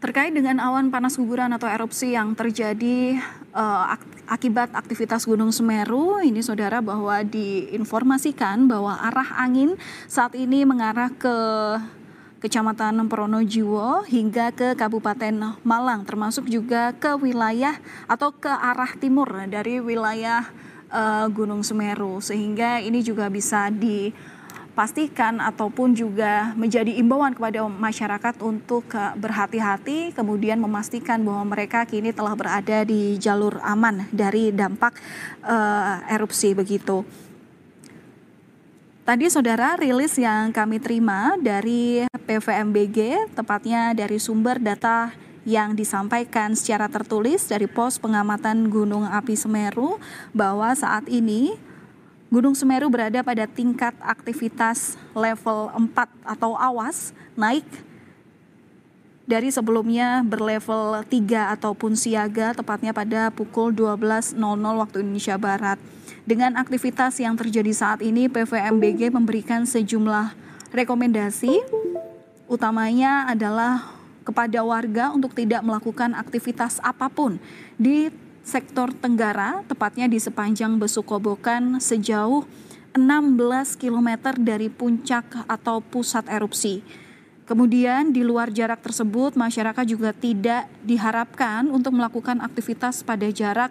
Terkait dengan awan panas guguran atau erupsi yang terjadi uh, akibat aktivitas Gunung Semeru, ini saudara bahwa diinformasikan bahwa arah angin saat ini mengarah ke Kecamatan Pronojiwo hingga ke Kabupaten Malang, termasuk juga ke wilayah atau ke arah timur dari wilayah uh, Gunung Semeru, sehingga ini juga bisa di pastikan ataupun juga menjadi imbauan kepada masyarakat untuk eh, berhati-hati kemudian memastikan bahwa mereka kini telah berada di jalur aman dari dampak uh, erupsi begitu. Tadi saudara rilis yang kami terima dari PVMBG tepatnya dari sumber data yang disampaikan secara tertulis dari pos pengamatan Gunung Api Semeru bahwa saat ini Gunung Semeru berada pada tingkat aktivitas level 4 atau awas naik dari sebelumnya berlevel 3 ataupun siaga tepatnya pada pukul 12.00 waktu Indonesia Barat. Dengan aktivitas yang terjadi saat ini PVMBG memberikan sejumlah rekomendasi utamanya adalah kepada warga untuk tidak melakukan aktivitas apapun di sektor Tenggara, tepatnya di sepanjang Besukobokan sejauh 16 km dari puncak atau pusat erupsi. Kemudian di luar jarak tersebut masyarakat juga tidak diharapkan untuk melakukan aktivitas pada jarak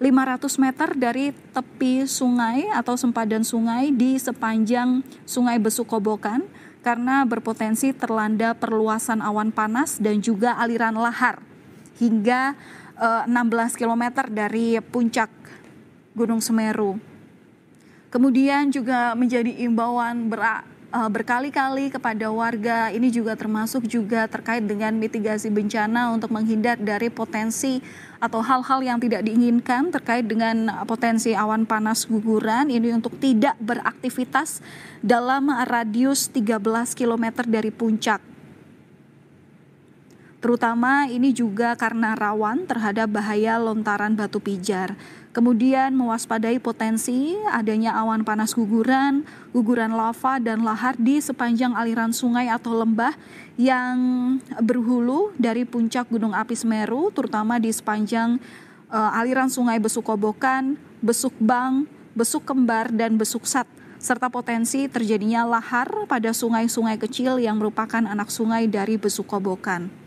500 meter dari tepi sungai atau sempadan sungai di sepanjang Sungai Besukobokan karena berpotensi terlanda perluasan awan panas dan juga aliran lahar hingga 16 eh, km dari puncak Gunung Semeru. Kemudian juga menjadi imbauan ber, eh, berkali-kali kepada warga. Ini juga termasuk juga terkait dengan mitigasi bencana untuk menghindar dari potensi atau hal-hal yang tidak diinginkan terkait dengan potensi awan panas guguran. Ini untuk tidak beraktivitas dalam radius 13 km dari puncak. Terutama ini juga karena rawan terhadap bahaya lontaran batu pijar. Kemudian mewaspadai potensi adanya awan panas guguran, guguran lava dan lahar di sepanjang aliran sungai atau lembah yang berhulu dari puncak Gunung Api Semeru terutama di sepanjang uh, aliran sungai Besukobokan, Besukbang, Besuk Kembar dan Besuk Sat serta potensi terjadinya lahar pada sungai-sungai kecil yang merupakan anak sungai dari Besukobokan.